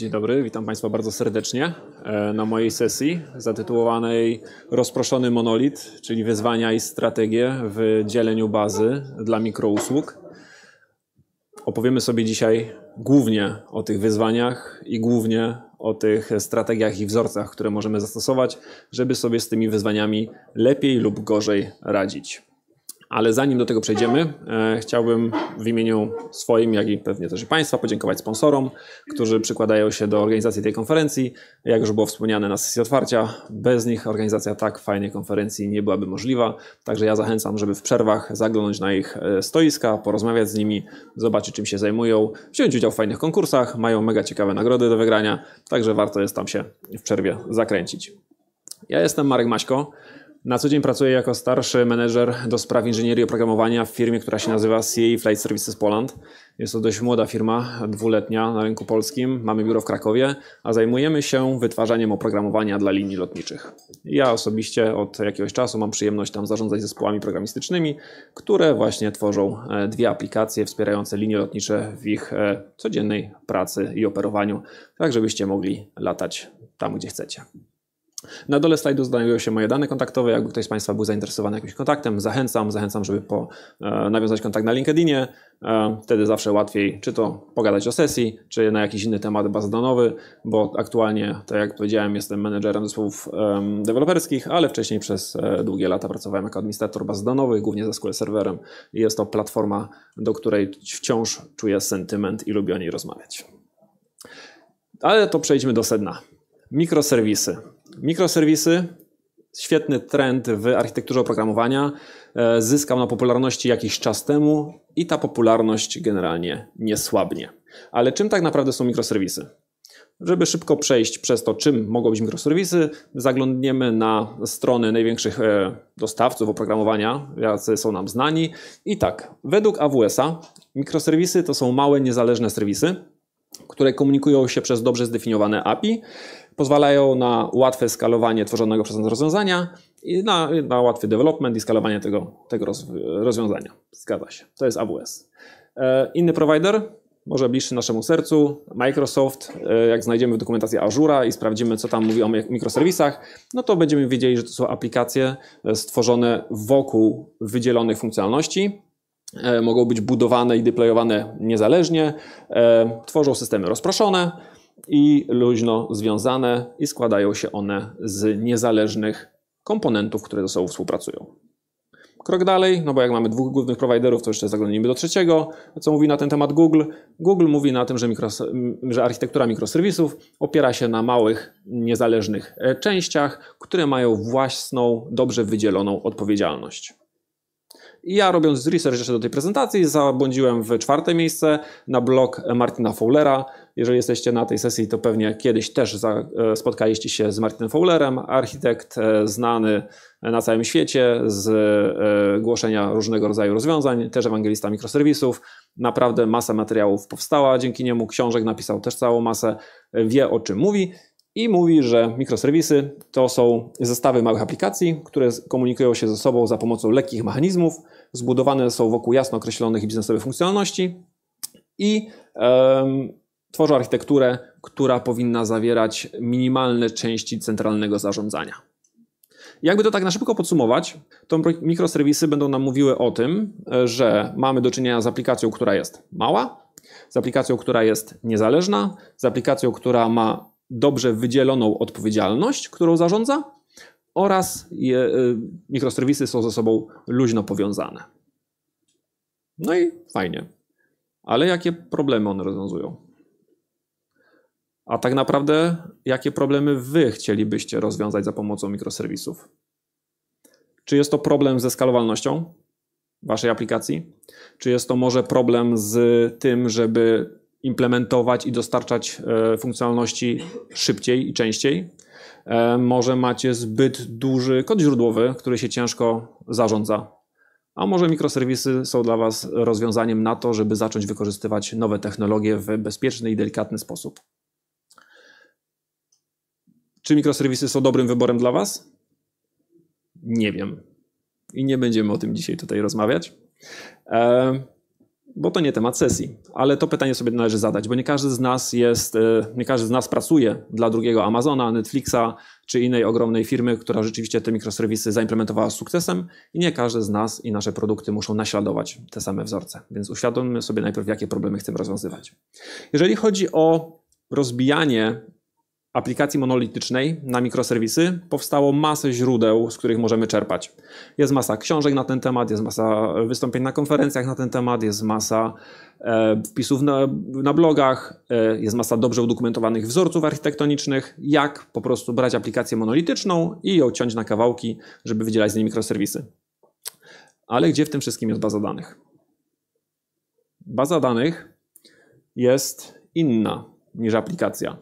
Dzień dobry, witam Państwa bardzo serdecznie e, na mojej sesji zatytułowanej Rozproszony monolit, czyli wyzwania i strategie w dzieleniu bazy dla mikrousług. Opowiemy sobie dzisiaj głównie o tych wyzwaniach i głównie o tych strategiach i wzorcach, które możemy zastosować, żeby sobie z tymi wyzwaniami lepiej lub gorzej radzić. Ale zanim do tego przejdziemy, e, chciałbym w imieniu swoim, jak i pewnie też Państwa podziękować sponsorom, którzy przykładają się do organizacji tej konferencji. Jak już było wspomniane na sesji otwarcia, bez nich organizacja tak fajnej konferencji nie byłaby możliwa. Także ja zachęcam, żeby w przerwach zaglądnąć na ich e, stoiska, porozmawiać z nimi, zobaczyć czym się zajmują, wziąć udział w fajnych konkursach, mają mega ciekawe nagrody do wygrania, także warto jest tam się w przerwie zakręcić. Ja jestem Marek Maśko. Na co dzień pracuję jako starszy menedżer do spraw inżynierii oprogramowania w firmie, która się nazywa CA Flight Services Poland. Jest to dość młoda firma, dwuletnia na rynku polskim. Mamy biuro w Krakowie, a zajmujemy się wytwarzaniem oprogramowania dla linii lotniczych. Ja osobiście od jakiegoś czasu mam przyjemność tam zarządzać zespołami programistycznymi, które właśnie tworzą e, dwie aplikacje wspierające linie lotnicze w ich e, codziennej pracy i operowaniu, tak żebyście mogli latać tam, gdzie chcecie. Na dole slajdu znajdują się moje dane kontaktowe. Jakby ktoś z Państwa był zainteresowany jakimś kontaktem, zachęcam, zachęcam, żeby po, e, nawiązać kontakt na LinkedInie. E, wtedy zawsze łatwiej, czy to pogadać o sesji, czy na jakiś inny temat bazodanowy, bo aktualnie, tak jak powiedziałem, jestem menedżerem zespołów e, deweloperskich, ale wcześniej przez e, długie lata pracowałem jako administrator baz głównie ze SQL serwerem. I jest to platforma, do której wciąż czuję sentyment i lubię o niej rozmawiać. Ale to przejdźmy do sedna. Mikroserwisy. Mikroserwisy, świetny trend w architekturze oprogramowania, e, zyskał na popularności jakiś czas temu i ta popularność generalnie nie słabnie. Ale czym tak naprawdę są mikroserwisy? Żeby szybko przejść przez to, czym mogą być mikroserwisy, zaglądniemy na strony największych e, dostawców oprogramowania, jacy są nam znani. I tak, według AWS-a mikroserwisy to są małe, niezależne serwisy, które komunikują się przez dobrze zdefiniowane API pozwalają na łatwe skalowanie tworzonego przez nas rozwiązania i na, na łatwy development i skalowanie tego, tego roz, rozwiązania. Zgadza się. To jest AWS. E, inny provider, może bliższy naszemu sercu, Microsoft. E, jak znajdziemy w dokumentacji Azure'a i sprawdzimy, co tam mówi o mikroserwisach, no to będziemy wiedzieli, że to są aplikacje e, stworzone wokół wydzielonych funkcjonalności. Mogą być budowane i deployowane niezależnie, tworzą systemy rozproszone i luźno związane i składają się one z niezależnych komponentów, które ze sobą współpracują. Krok dalej, no bo jak mamy dwóch głównych prowajderów, to jeszcze zaglądnijmy do trzeciego. Co mówi na ten temat Google? Google mówi na tym, że, mikros, że architektura mikroserwisów opiera się na małych, niezależnych e, częściach, które mają własną, dobrze wydzieloną odpowiedzialność. I ja robiąc research jeszcze do tej prezentacji, zabłądziłem w czwarte miejsce na blog Martina Fowlera. Jeżeli jesteście na tej sesji, to pewnie kiedyś też e, spotkaliście się z Martinem Fowlerem, architekt e, znany na całym świecie z e, głoszenia różnego rodzaju rozwiązań, też ewangelista mikroserwisów. Naprawdę masa materiałów powstała dzięki niemu, książek napisał też całą masę, wie o czym mówi i mówi, że mikroserwisy to są zestawy małych aplikacji, które komunikują się ze sobą za pomocą lekkich mechanizmów, zbudowane są wokół jasno określonych biznesowych funkcjonalności i um, tworzą architekturę, która powinna zawierać minimalne części centralnego zarządzania. Jakby to tak na szybko podsumować, to mikroserwisy będą nam mówiły o tym, że mamy do czynienia z aplikacją, która jest mała, z aplikacją, która jest niezależna, z aplikacją, która ma dobrze wydzieloną odpowiedzialność, którą zarządza, oraz je, y, mikroserwisy są ze sobą luźno powiązane. No i fajnie. Ale jakie problemy one rozwiązują? A tak naprawdę, jakie problemy wy chcielibyście rozwiązać za pomocą mikroserwisów? Czy jest to problem ze skalowalnością waszej aplikacji? Czy jest to może problem z tym, żeby implementować i dostarczać e, funkcjonalności szybciej i częściej. E, może macie zbyt duży kod źródłowy, który się ciężko zarządza. A może mikroserwisy są dla Was rozwiązaniem na to, żeby zacząć wykorzystywać nowe technologie w bezpieczny i delikatny sposób. Czy mikroserwisy są dobrym wyborem dla Was? Nie wiem. I nie będziemy o tym dzisiaj tutaj rozmawiać. E, bo to nie temat sesji, ale to pytanie sobie należy zadać, bo nie każdy z nas jest, e, nie każdy z nas pracuje dla drugiego Amazona, Netflixa czy innej ogromnej firmy, która rzeczywiście te mikroserwisy zaimplementowała z sukcesem i nie każdy z nas i nasze produkty muszą naśladować te same wzorce. Więc uświadommy sobie najpierw, jakie problemy chcemy rozwiązywać. Jeżeli chodzi o rozbijanie aplikacji monolitycznej na mikroserwisy powstało masę źródeł, z których możemy czerpać. Jest masa książek na ten temat, jest masa wystąpień na konferencjach na ten temat, jest masa e, wpisów na, na blogach, e, jest masa dobrze udokumentowanych wzorców architektonicznych, jak po prostu brać aplikację monolityczną i ją ciąć na kawałki, żeby wydzielać z niej mikroserwisy. Ale gdzie w tym wszystkim jest baza danych? Baza danych jest inna niż aplikacja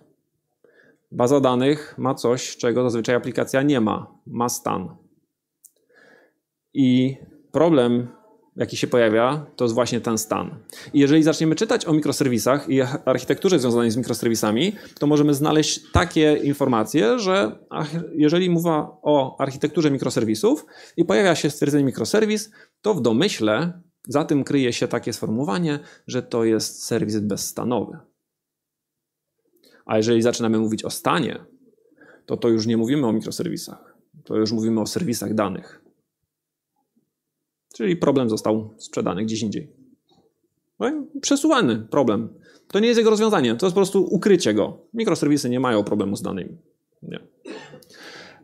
Baza danych ma coś, czego zazwyczaj aplikacja nie ma, ma stan. I problem, jaki się pojawia, to jest właśnie ten stan. I jeżeli zaczniemy czytać o mikroserwisach i architekturze związanej z mikroserwisami, to możemy znaleźć takie informacje, że jeżeli mowa o architekturze mikroserwisów i pojawia się stwierdzenie mikroserwis, to w domyśle za tym kryje się takie sformułowanie, że to jest serwis bezstanowy. A jeżeli zaczynamy mówić o stanie, to to już nie mówimy o mikroserwisach, to już mówimy o serwisach danych. Czyli problem został sprzedany gdzieś indziej. No i przesuwany problem. To nie jest jego rozwiązanie, to jest po prostu ukrycie go. Mikroserwisy nie mają problemu z danymi. Nie.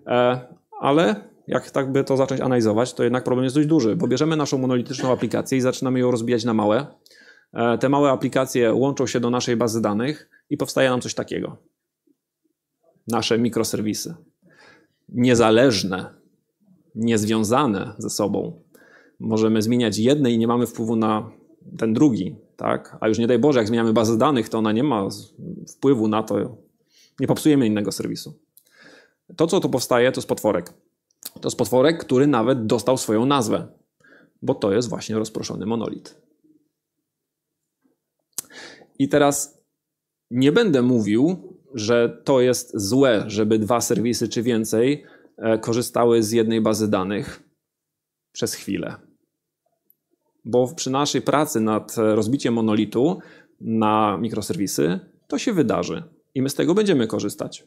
E, ale jak tak by to zacząć analizować, to jednak problem jest dość duży, bo bierzemy naszą monolityczną aplikację i zaczynamy ją rozbijać na małe. E, te małe aplikacje łączą się do naszej bazy danych, i powstaje nam coś takiego. Nasze mikroserwisy. Niezależne, niezwiązane ze sobą. Możemy zmieniać jedne i nie mamy wpływu na ten drugi, tak? A już nie daj Boże, jak zmieniamy bazę danych, to ona nie ma wpływu na to. Nie popsujemy innego serwisu. To, co tu powstaje, to jest potworek. To jest potworek, który nawet dostał swoją nazwę, bo to jest właśnie rozproszony monolit. I teraz nie będę mówił, że to jest złe, żeby dwa serwisy czy więcej e, korzystały z jednej bazy danych przez chwilę. Bo przy naszej pracy nad e, rozbiciem monolitu na mikroserwisy to się wydarzy i my z tego będziemy korzystać.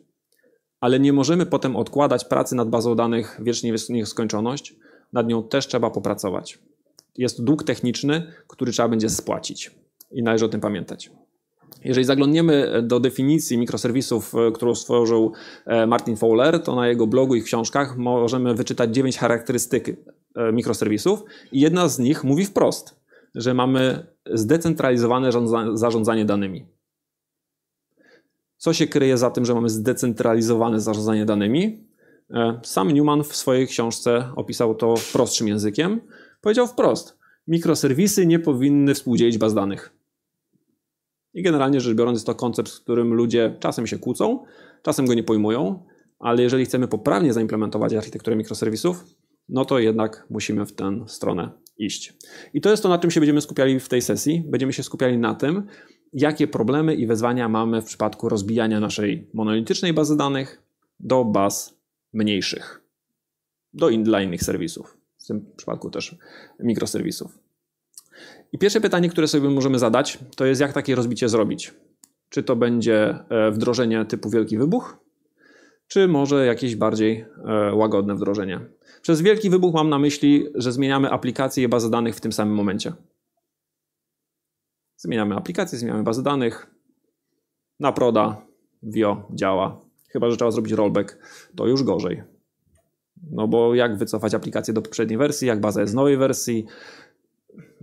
Ale nie możemy potem odkładać pracy nad bazą danych wiecznie w nieskończoność. Nad nią też trzeba popracować. Jest dług techniczny, który trzeba będzie spłacić i należy o tym pamiętać. Jeżeli zaglądniemy e, do definicji mikroserwisów, e, którą stworzył e, Martin Fowler, to na jego blogu i książkach możemy wyczytać dziewięć charakterystyk mikroserwisów i jedna z nich mówi wprost, że mamy zdecentralizowane zarządzanie danymi. Co się kryje za tym, że mamy zdecentralizowane zarządzanie danymi? Sam Newman w swojej książce opisał to prostszym językiem. Powiedział wprost: mikroserwisy nie powinny współdzielić baz danych. I generalnie rzecz biorąc, jest to koncept, z którym ludzie czasem się kłócą, czasem go nie pojmują, ale jeżeli chcemy poprawnie zaimplementować architekturę mikroserwisów, no to jednak musimy w tę stronę iść. I to jest to, na czym się będziemy skupiali w tej sesji. Będziemy się skupiali na tym, jakie problemy i wyzwania mamy w przypadku rozbijania naszej monolitycznej bazy danych do baz mniejszych, do in, dla innych serwisów, w tym przypadku też mikroserwisów. I pierwsze pytanie, które sobie możemy zadać, to jest jak takie rozbicie zrobić? Czy to będzie e, wdrożenie typu wielki wybuch, czy może jakieś bardziej e, łagodne wdrożenie? Przez wielki wybuch mam na myśli, że zmieniamy aplikację i bazę danych w tym samym momencie. Zmieniamy aplikację, zmieniamy bazę danych. Na proda, wio, działa. Chyba, że trzeba zrobić rollback, to już gorzej. No bo jak wycofać aplikację do poprzedniej wersji, jak baza jest z nowej wersji,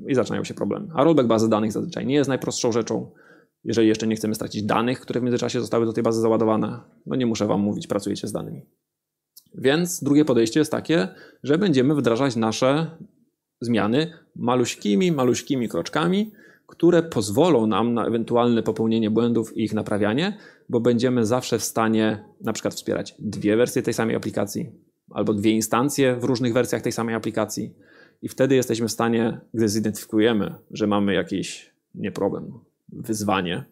i zaczynają się problemy. A rollback bazy danych zazwyczaj nie jest najprostszą rzeczą. Jeżeli jeszcze nie chcemy stracić danych, które w międzyczasie zostały do tej bazy załadowane, no nie muszę Wam mówić, pracujecie z danymi. Więc drugie podejście jest takie, że będziemy wdrażać nasze zmiany maluśkimi, maluśkimi kroczkami, które pozwolą nam na ewentualne popełnienie błędów i ich naprawianie, bo będziemy zawsze w stanie na przykład wspierać dwie wersje tej samej aplikacji albo dwie instancje w różnych wersjach tej samej aplikacji i wtedy jesteśmy w stanie, gdy zidentyfikujemy, że mamy jakiś nie problem, wyzwanie,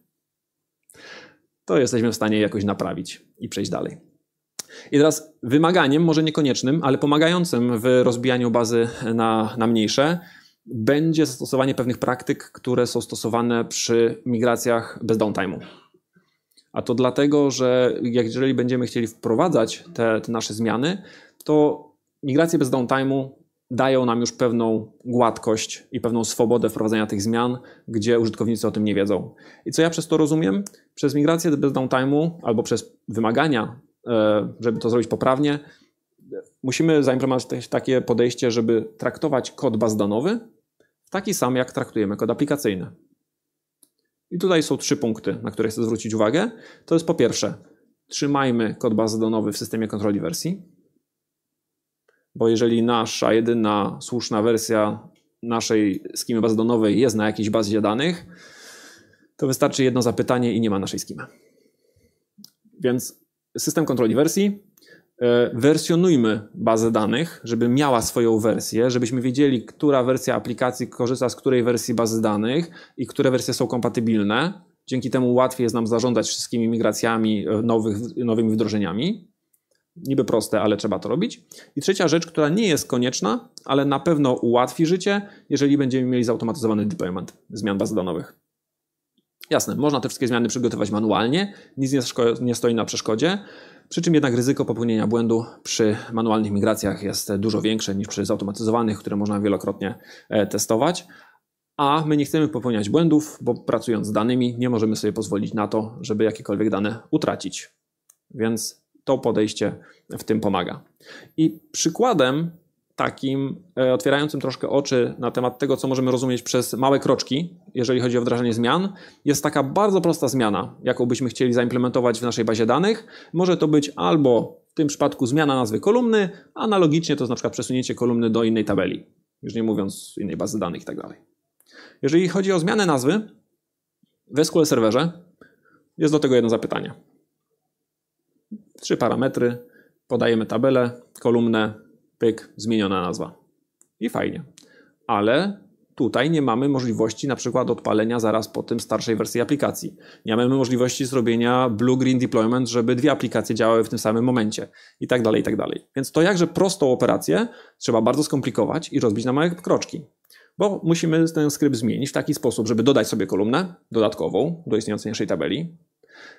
to jesteśmy w stanie jakoś naprawić i przejść dalej. I teraz wymaganiem, może niekoniecznym, ale pomagającym w rozbijaniu bazy na, na mniejsze, będzie zastosowanie pewnych praktyk, które są stosowane przy migracjach bez downtime'u. A to dlatego, że jeżeli będziemy chcieli wprowadzać te, te nasze zmiany, to migracje bez downtime'u dają nam już pewną gładkość i pewną swobodę wprowadzenia tych zmian, gdzie użytkownicy o tym nie wiedzą. I co ja przez to rozumiem? Przez migrację bez downtime'u albo przez wymagania, e, żeby to zrobić poprawnie, musimy zaimplementować takie podejście, żeby traktować kod bazdanowy taki sam, jak traktujemy kod aplikacyjny. I tutaj są trzy punkty, na które chcę zwrócić uwagę. To jest po pierwsze, trzymajmy kod bazdanowy w systemie kontroli wersji bo jeżeli nasza jedyna słuszna wersja naszej skimy bazodonowej jest na jakiejś bazie danych, to wystarczy jedno zapytanie i nie ma naszej skimy. Więc system kontroli wersji. E, wersjonujmy bazę danych, żeby miała swoją wersję, żebyśmy wiedzieli, która wersja aplikacji korzysta z której wersji bazy danych i które wersje są kompatybilne. Dzięki temu łatwiej jest nam zarządzać wszystkimi migracjami, e, nowych, nowymi wdrożeniami niby proste, ale trzeba to robić. I trzecia rzecz, która nie jest konieczna, ale na pewno ułatwi życie, jeżeli będziemy mieli zautomatyzowany deployment zmian baz danych. Jasne, można te wszystkie zmiany przygotować manualnie, nic nie, nie stoi na przeszkodzie, przy czym jednak ryzyko popełnienia błędu przy manualnych migracjach jest dużo większe niż przy zautomatyzowanych, które można wielokrotnie e, testować. A my nie chcemy popełniać błędów, bo pracując z danymi nie możemy sobie pozwolić na to, żeby jakiekolwiek dane utracić. Więc to podejście w tym pomaga. I przykładem takim e, otwierającym troszkę oczy na temat tego, co możemy rozumieć przez małe kroczki, jeżeli chodzi o wdrażanie zmian, jest taka bardzo prosta zmiana, jaką byśmy chcieli zaimplementować w naszej bazie danych. Może to być albo w tym przypadku zmiana nazwy kolumny, analogicznie to jest na przykład przesunięcie kolumny do innej tabeli, już nie mówiąc innej bazy danych i tak dalej. Jeżeli chodzi o zmianę nazwy, w SQL serwerze jest do tego jedno zapytanie trzy parametry, podajemy tabelę, kolumnę, pyk, zmieniona nazwa. I fajnie. Ale tutaj nie mamy możliwości na przykład odpalenia zaraz po tym starszej wersji aplikacji. Nie mamy możliwości zrobienia blue-green deployment, żeby dwie aplikacje działały w tym samym momencie i tak dalej, i tak dalej. Więc to jakże prostą operację trzeba bardzo skomplikować i rozbić na małe kroczki. Bo musimy ten skrypt zmienić w taki sposób, żeby dodać sobie kolumnę dodatkową do istniejącej naszej tabeli,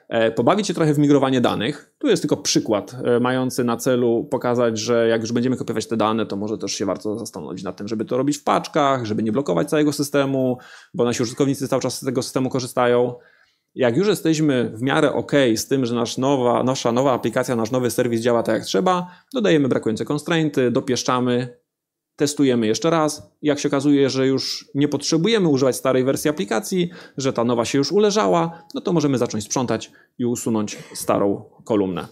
E, Pobawić się trochę w migrowanie danych. Tu jest tylko przykład e, mający na celu pokazać, że jak już będziemy kopiować te dane, to może też się warto zastanowić nad tym, żeby to robić w paczkach, żeby nie blokować całego systemu, bo nasi użytkownicy cały czas z tego systemu korzystają. Jak już jesteśmy w miarę ok z tym, że nasz nowa, nasza nowa aplikacja, nasz nowy serwis działa tak jak trzeba, dodajemy brakujące constrainty, dopieszczamy testujemy jeszcze raz. Jak się okazuje, że już nie potrzebujemy używać starej wersji aplikacji, że ta nowa się już uleżała, no to możemy zacząć sprzątać i usunąć starą kolumnę.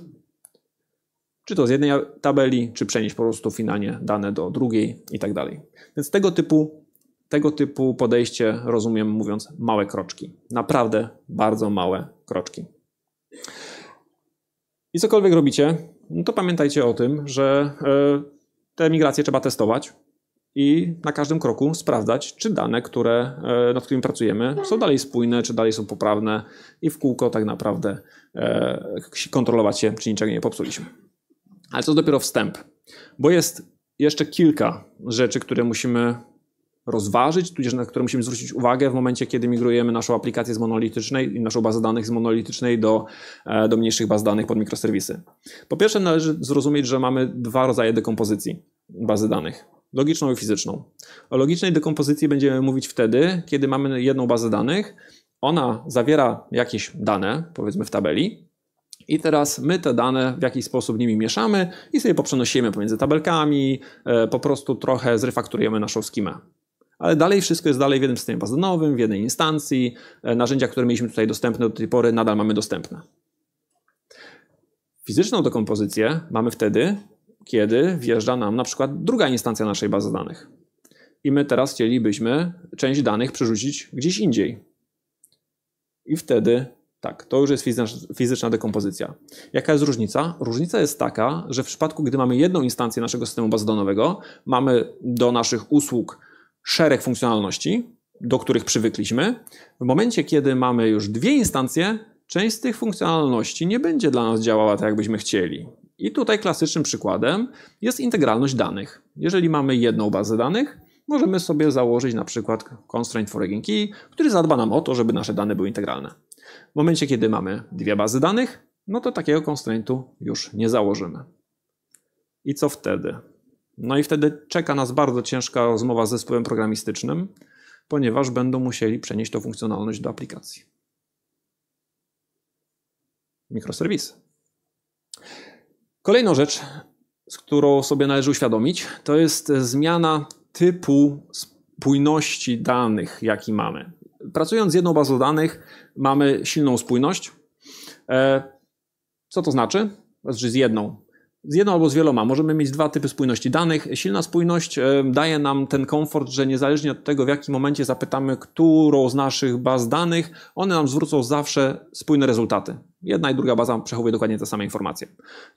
Czy to z jednej tabeli, czy przenieść po prostu finalnie dane do drugiej i tak dalej. Więc tego typu, tego typu podejście rozumiem mówiąc małe kroczki. Naprawdę bardzo małe kroczki. I cokolwiek robicie, no to pamiętajcie o tym, że yy, te migracje trzeba testować i na każdym kroku sprawdzać, czy dane, które, e, nad którymi pracujemy, są dalej spójne, czy dalej są poprawne i w kółko tak naprawdę e, kontrolować się, czy niczego nie popsuliśmy. Ale to dopiero wstęp, bo jest jeszcze kilka rzeczy, które musimy rozważyć, tudzież na które musimy zwrócić uwagę w momencie, kiedy migrujemy naszą aplikację z monolitycznej i naszą bazę danych z monolitycznej do, e, do mniejszych baz danych pod mikroserwisy. Po pierwsze należy zrozumieć, że mamy dwa rodzaje dekompozycji bazy danych. Logiczną i fizyczną. O logicznej dekompozycji będziemy mówić wtedy, kiedy mamy jedną bazę danych. Ona zawiera jakieś dane, powiedzmy w tabeli, i teraz my te dane w jakiś sposób nimi mieszamy i sobie poprzenosimy pomiędzy tabelkami, e, po prostu trochę zrefakturujemy naszą schemę. Ale dalej wszystko jest dalej w jednym systemie bazenowym, w jednej instancji. E, narzędzia, które mieliśmy tutaj dostępne do tej pory, nadal mamy dostępne. Fizyczną dekompozycję mamy wtedy, kiedy wjeżdża nam na przykład druga instancja naszej bazy danych. I my teraz chcielibyśmy część danych przerzucić gdzieś indziej. I wtedy tak, to już jest fizyczna dekompozycja. Jaka jest różnica? Różnica jest taka, że w przypadku, gdy mamy jedną instancję naszego systemu bazodanowego, mamy do naszych usług szereg funkcjonalności, do których przywykliśmy. W momencie, kiedy mamy już dwie instancje, część z tych funkcjonalności nie będzie dla nas działała tak, jakbyśmy chcieli. I tutaj klasycznym przykładem jest integralność danych. Jeżeli mamy jedną bazę danych, możemy sobie założyć na przykład constraint foreign key, który zadba nam o to, żeby nasze dane były integralne. W momencie, kiedy mamy dwie bazy danych, no to takiego constraintu już nie założymy. I co wtedy? No i wtedy czeka nas bardzo ciężka rozmowa z zespołem programistycznym, ponieważ będą musieli przenieść tą funkcjonalność do aplikacji. Mikroserwisy. Kolejna rzecz, z którą sobie należy uświadomić, to jest zmiana typu spójności danych, jaki mamy. Pracując z jedną bazą danych, mamy silną spójność. E, co to znaczy? Znaczy z jedną z jedną albo z wieloma. Możemy mieć dwa typy spójności danych. Silna spójność e, daje nam ten komfort, że niezależnie od tego, w jakim momencie zapytamy którą z naszych baz danych, one nam zwrócą zawsze spójne rezultaty. Jedna i druga baza przechowuje dokładnie te same informacje.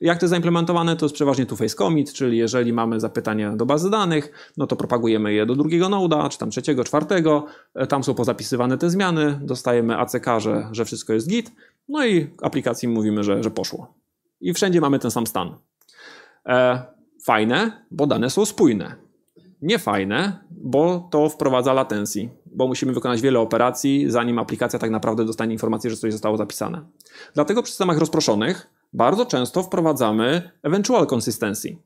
Jak to jest zaimplementowane, to jest przeważnie two-face commit, czyli jeżeli mamy zapytanie do bazy danych, no to propagujemy je do drugiego noda, czy tam trzeciego, czwartego. E, tam są pozapisywane te zmiany, dostajemy ACK, że, że wszystko jest git, no i aplikacji mówimy, że, że poszło. I wszędzie mamy ten sam stan. E, fajne, bo dane są spójne. Niefajne, bo to wprowadza latencji, bo musimy wykonać wiele operacji, zanim aplikacja tak naprawdę dostanie informację, że coś zostało zapisane. Dlatego przy systemach rozproszonych bardzo często wprowadzamy eventual consistency.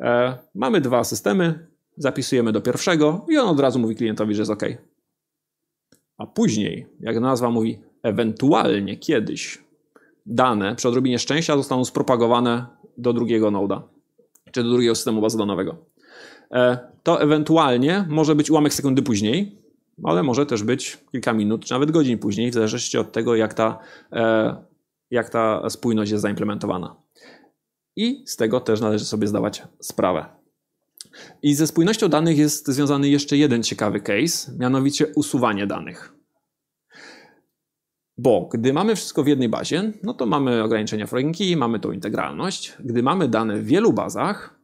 E, mamy dwa systemy, zapisujemy do pierwszego i on od razu mówi klientowi, że jest OK. A później, jak nazwa mówi, ewentualnie kiedyś dane przy odrobinie szczęścia zostaną spropagowane do drugiego noda, czy do drugiego systemu bazodanowego. E, to ewentualnie może być ułamek sekundy później, ale może też być kilka minut, czy nawet godzin później, w zależności od tego, jak ta, e, jak ta spójność jest zaimplementowana. I z tego też należy sobie zdawać sprawę. I ze spójnością danych jest związany jeszcze jeden ciekawy case, mianowicie usuwanie danych. Bo gdy mamy wszystko w jednej bazie, no to mamy ograniczenia Franki, mamy tą integralność. Gdy mamy dane w wielu bazach,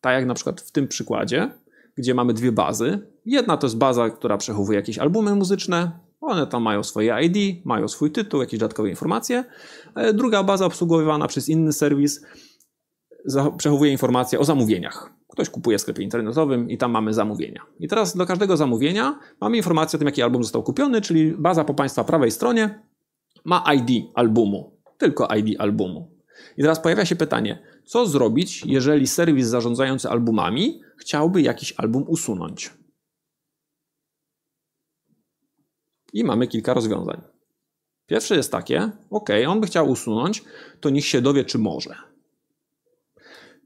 tak jak na przykład w tym przykładzie, gdzie mamy dwie bazy. Jedna to jest baza, która przechowuje jakieś albumy muzyczne, one tam mają swoje ID, mają swój tytuł, jakieś dodatkowe informacje. E, druga baza obsługowana przez inny serwis przechowuje informacje o zamówieniach. Ktoś kupuje w sklepie internetowym i tam mamy zamówienia. I teraz do każdego zamówienia mamy informację o tym, jaki album został kupiony, czyli baza po Państwa prawej stronie ma ID albumu, tylko ID albumu. I teraz pojawia się pytanie, co zrobić, jeżeli serwis zarządzający albumami chciałby jakiś album usunąć? I mamy kilka rozwiązań. Pierwsze jest takie, ok, on by chciał usunąć, to niech się dowie, czy może.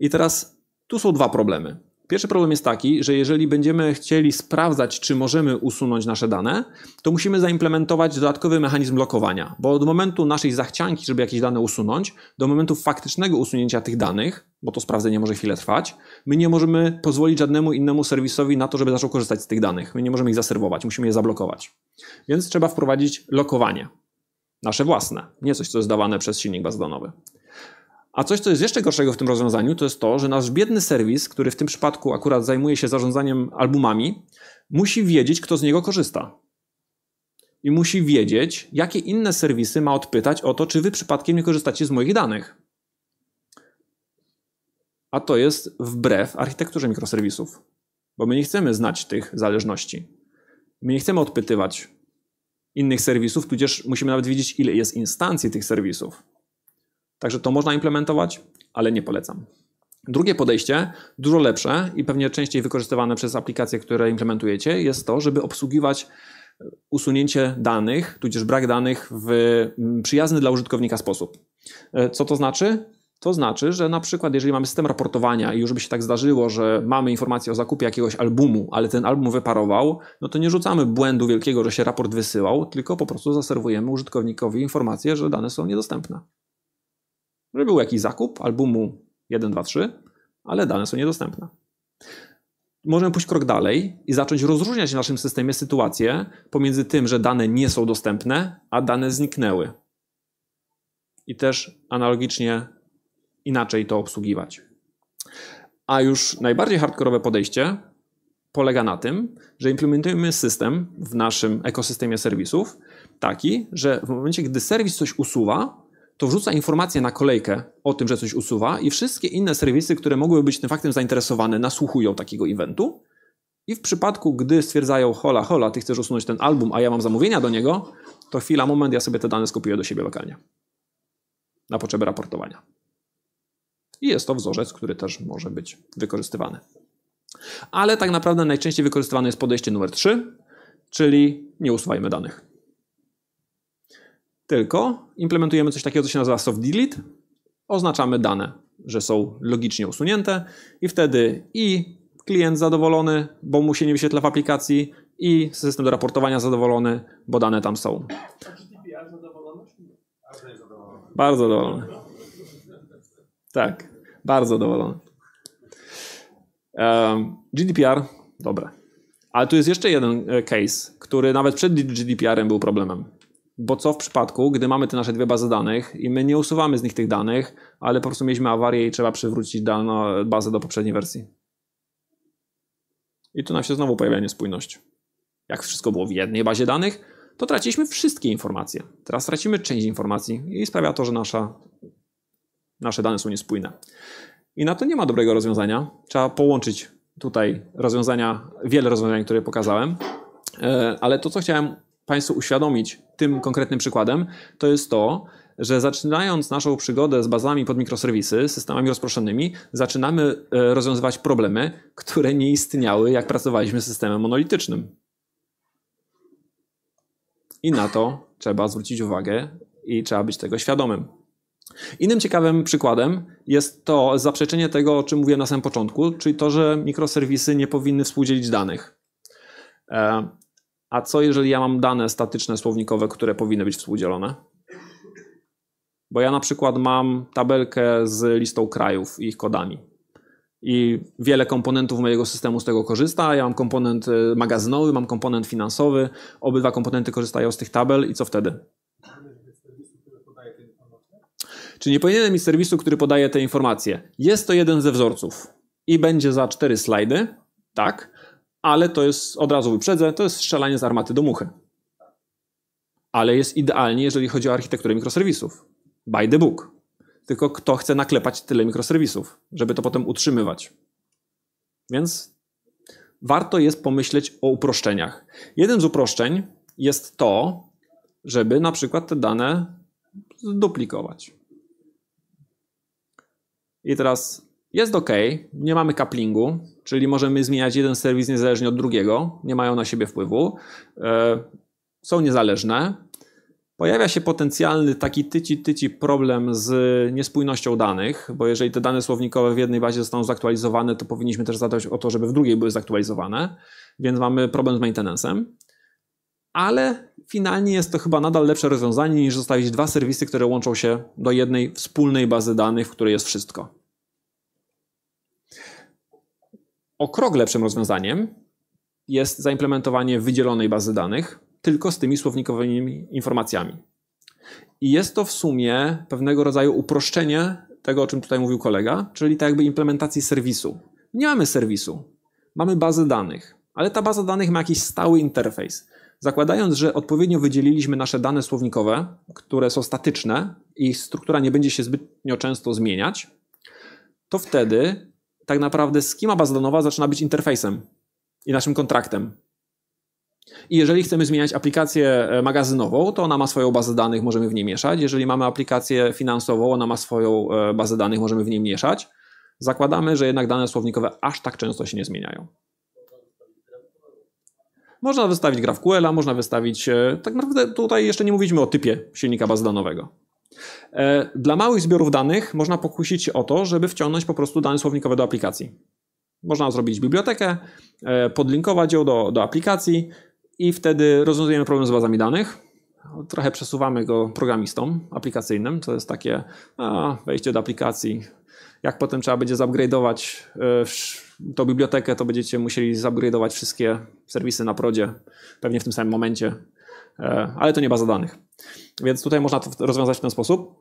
I teraz tu są dwa problemy. Pierwszy problem jest taki, że jeżeli będziemy chcieli sprawdzać, czy możemy usunąć nasze dane, to musimy zaimplementować dodatkowy mechanizm blokowania, bo od momentu naszej zachcianki, żeby jakieś dane usunąć, do momentu faktycznego usunięcia tych danych, bo to sprawdzenie może chwilę trwać, my nie możemy pozwolić żadnemu innemu serwisowi na to, żeby zaczął korzystać z tych danych. My nie możemy ich zaserwować, musimy je zablokować. Więc trzeba wprowadzić lokowanie. Nasze własne, nie coś, co jest dawane przez silnik bazodanowy. A coś, co jest jeszcze gorszego w tym rozwiązaniu, to jest to, że nasz biedny serwis, który w tym przypadku akurat zajmuje się zarządzaniem albumami, musi wiedzieć, kto z niego korzysta. I musi wiedzieć, jakie inne serwisy ma odpytać o to, czy wy przypadkiem nie korzystacie z moich danych. A to jest wbrew architekturze mikroserwisów, bo my nie chcemy znać tych zależności. My nie chcemy odpytywać innych serwisów, tudzież musimy nawet wiedzieć, ile jest instancji tych serwisów. Także to można implementować, ale nie polecam. Drugie podejście, dużo lepsze i pewnie częściej wykorzystywane przez aplikacje, które implementujecie, jest to, żeby obsługiwać e, usunięcie danych, tudzież brak danych w mm, przyjazny dla użytkownika sposób. E, co to znaczy? To znaczy, że na przykład, jeżeli mamy system raportowania i już by się tak zdarzyło, że mamy informację o zakupie jakiegoś albumu, ale ten album wyparował, no to nie rzucamy błędu wielkiego, że się raport wysyłał, tylko po prostu zaserwujemy użytkownikowi informację, że dane są niedostępne że był jakiś zakup albumu 1, 2, 3, ale dane są niedostępne. Możemy pójść krok dalej i zacząć rozróżniać w naszym systemie sytuację pomiędzy tym, że dane nie są dostępne, a dane zniknęły. I też analogicznie inaczej to obsługiwać. A już najbardziej hardkorowe podejście polega na tym, że implementujemy system w naszym ekosystemie serwisów taki, że w momencie, gdy serwis coś usuwa, to wrzuca informację na kolejkę o tym, że coś usuwa i wszystkie inne serwisy, które mogłyby być tym faktem zainteresowane, nasłuchują takiego eventu i w przypadku, gdy stwierdzają hola, hola, ty chcesz usunąć ten album, a ja mam zamówienia do niego, to chwila, moment, ja sobie te dane skopiuję do siebie lokalnie na potrzeby raportowania. I jest to wzorzec, który też może być wykorzystywany. Ale tak naprawdę najczęściej wykorzystywane jest podejście numer 3, czyli nie usuwajmy danych tylko implementujemy coś takiego, co się nazywa soft delete. Oznaczamy dane, że są logicznie usunięte i wtedy i klient zadowolony, bo mu się nie wyświetla w aplikacji i system do raportowania zadowolony, bo dane tam są. GDPR zadowolony? Bardzo zadowolony. Tak, bardzo zadowolony. GDPR, dobre. Ale tu jest jeszcze jeden e, case, który nawet przed GDPR-em był problemem. Bo co w przypadku, gdy mamy te nasze dwie bazy danych i my nie usuwamy z nich tych danych, ale po prostu mieliśmy awarię i trzeba przywrócić daną bazę do poprzedniej wersji. I tu nam się znowu pojawia niespójność. Jak wszystko było w jednej bazie danych, to traciliśmy wszystkie informacje. Teraz tracimy część informacji i sprawia to, że nasza, nasze dane są niespójne. I na to nie ma dobrego rozwiązania. Trzeba połączyć tutaj rozwiązania, wiele rozwiązań, które pokazałem. E, ale to, co chciałem Państwu uświadomić tym konkretnym przykładem, to jest to, że zaczynając naszą przygodę z bazami pod mikroserwisy, systemami rozproszonymi, zaczynamy e, rozwiązywać problemy, które nie istniały, jak pracowaliśmy z systemem monolitycznym. I na to trzeba zwrócić uwagę i trzeba być tego świadomym. Innym ciekawym przykładem jest to zaprzeczenie tego, o czym mówiłem na samym początku, czyli to, że mikroserwisy nie powinny współdzielić danych. E, a co jeżeli ja mam dane statyczne słownikowe, które powinny być współdzielone? Bo ja na przykład mam tabelkę z listą krajów i ich kodami. I wiele komponentów mojego systemu z tego korzysta. Ja mam komponent e, magazynowy, mam komponent finansowy. Obydwa komponenty korzystają z tych tabel i co wtedy? Czy nie powinienem mieć serwisu, który podaje te informacje? Jest to jeden ze wzorców i będzie za cztery slajdy. Tak ale to jest, od razu wyprzedzę, to jest strzelanie z armaty do muchy. Ale jest idealnie, jeżeli chodzi o architekturę mikroserwisów. By the book. Tylko kto chce naklepać tyle mikroserwisów, żeby to potem utrzymywać. Więc warto jest pomyśleć o uproszczeniach. Jednym z uproszczeń jest to, żeby na przykład te dane duplikować. I teraz jest ok, nie mamy couplingu, czyli możemy zmieniać jeden serwis niezależnie od drugiego, nie mają na siebie wpływu, e, są niezależne. Pojawia się potencjalny taki tyci-tyci problem z niespójnością danych, bo jeżeli te dane słownikowe w jednej bazie zostaną zaktualizowane, to powinniśmy też zadbać o to, żeby w drugiej były zaktualizowane, więc mamy problem z maintenance'em. Ale finalnie jest to chyba nadal lepsze rozwiązanie niż zostawić dwa serwisy, które łączą się do jednej wspólnej bazy danych, w której jest wszystko. O krok lepszym rozwiązaniem jest zaimplementowanie wydzielonej bazy danych tylko z tymi słownikowymi informacjami. I jest to w sumie pewnego rodzaju uproszczenie tego, o czym tutaj mówił kolega, czyli tak jakby implementacji serwisu. Nie mamy serwisu, mamy bazę danych, ale ta baza danych ma jakiś stały interfejs. Zakładając, że odpowiednio wydzieliliśmy nasze dane słownikowe, które są statyczne i ich struktura nie będzie się zbytnio często zmieniać, to wtedy tak naprawdę skima bazodanowa zaczyna być interfejsem i naszym kontraktem. I jeżeli chcemy zmieniać aplikację e, magazynową, to ona ma swoją bazę danych, możemy w niej mieszać. Jeżeli mamy aplikację finansową, ona ma swoją e, bazę danych, możemy w niej mieszać. Zakładamy, że jednak dane słownikowe aż tak często się nie zmieniają. Można wystawić GraphQL, można wystawić. E, tak naprawdę tutaj jeszcze nie mówiliśmy o typie silnika bazodanowego. E, dla małych zbiorów danych można pokusić się o to, żeby wciągnąć po prostu dane słownikowe do aplikacji. Można zrobić bibliotekę, e, podlinkować ją do, do aplikacji i wtedy rozwiązujemy problem z bazami danych. Trochę przesuwamy go programistom aplikacyjnym, to jest takie a, wejście do aplikacji. Jak potem trzeba będzie zupgrade'ować e, tą bibliotekę, to będziecie musieli zupgrade'ować wszystkie serwisy na prodzie, pewnie w tym samym momencie. E, ale to nie baza danych. Więc tutaj można to rozwiązać w ten sposób,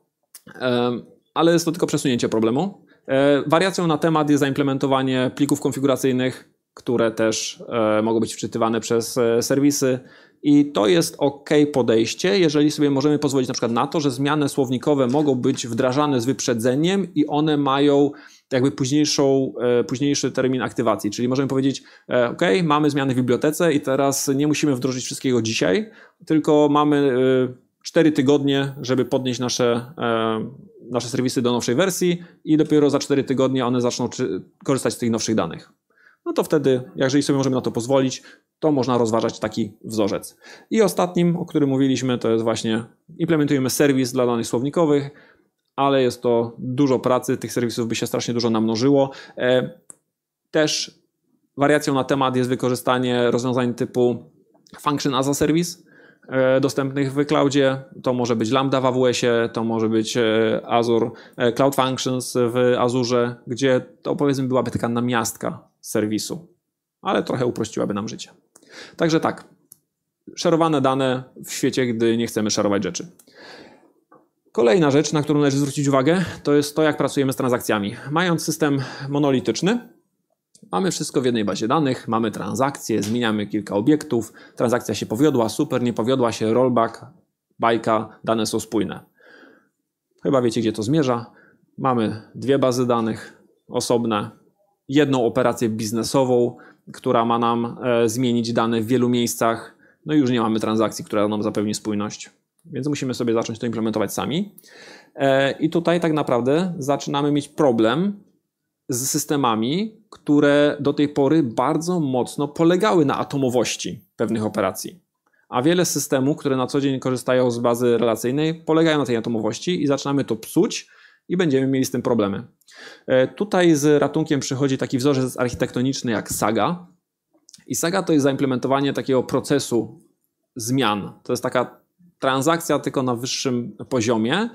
e, ale jest to tylko przesunięcie problemu. E, wariacją na temat jest zaimplementowanie plików konfiguracyjnych, które też mogą być wczytywane przez serwisy. I to jest ok podejście, jeżeli sobie możemy pozwolić na przykład na to, że zmiany słownikowe mogą być wdrażane z wyprzedzeniem i one mają jakby późniejszą, e, późniejszy termin aktywacji. Czyli możemy powiedzieć, e, OK, mamy zmiany w bibliotece i teraz nie musimy wdrożyć wszystkiego dzisiaj, tylko mamy 4 e, tygodnie, żeby podnieść nasze, nasze serwisy do nowszej wersji i dopiero za 4 tygodnie one zaczną korzystać z tych nowszych danych. No to wtedy, jeżeli sobie możemy na to pozwolić, to można rozważać taki wzorzec. I ostatnim, o którym mówiliśmy, to jest właśnie implementujemy serwis dla danych słownikowych ale jest to dużo pracy, tych serwisów by się strasznie dużo namnożyło. E, też wariacją na temat jest wykorzystanie rozwiązań typu Function as a Service e, dostępnych w cloudzie. To może być Lambda w AWS-ie, to może być e, Azure Cloud Functions w Azurze, gdzie to powiedzmy byłaby taka namiastka serwisu, ale trochę uprościłaby nam życie. Także tak, szerowane dane w świecie, gdy nie chcemy szerować rzeczy. Kolejna rzecz, na którą należy zwrócić uwagę, to jest to, jak pracujemy z transakcjami. Mając system monolityczny, mamy wszystko w jednej bazie danych, mamy transakcje, zmieniamy kilka obiektów, transakcja się powiodła, super, nie powiodła się, rollback, bajka, dane są spójne. Chyba wiecie, gdzie to zmierza. Mamy dwie bazy danych osobne, jedną operację biznesową, która ma nam e, zmienić dane w wielu miejscach, no i już nie mamy transakcji, która nam zapewni spójność. Więc musimy sobie zacząć to implementować sami. E, I tutaj tak naprawdę zaczynamy mieć problem z systemami, które do tej pory bardzo mocno polegały na atomowości pewnych operacji. A wiele systemów, które na co dzień korzystają z bazy relacyjnej, polegają na tej atomowości i zaczynamy to psuć i będziemy mieli z tym problemy. E, tutaj z ratunkiem przychodzi taki wzorzec architektoniczny jak Saga. I Saga to jest zaimplementowanie takiego procesu zmian. To jest taka transakcja tylko na wyższym poziomie,